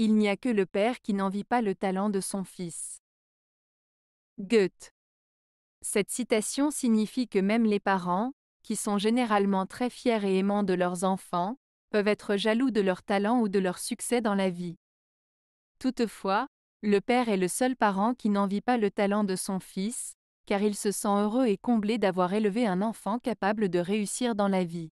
Il n'y a que le père qui n'envie pas le talent de son fils. Goethe. Cette citation signifie que même les parents, qui sont généralement très fiers et aimants de leurs enfants, peuvent être jaloux de leur talent ou de leur succès dans la vie. Toutefois, le père est le seul parent qui n'envie pas le talent de son fils, car il se sent heureux et comblé d'avoir élevé un enfant capable de réussir dans la vie.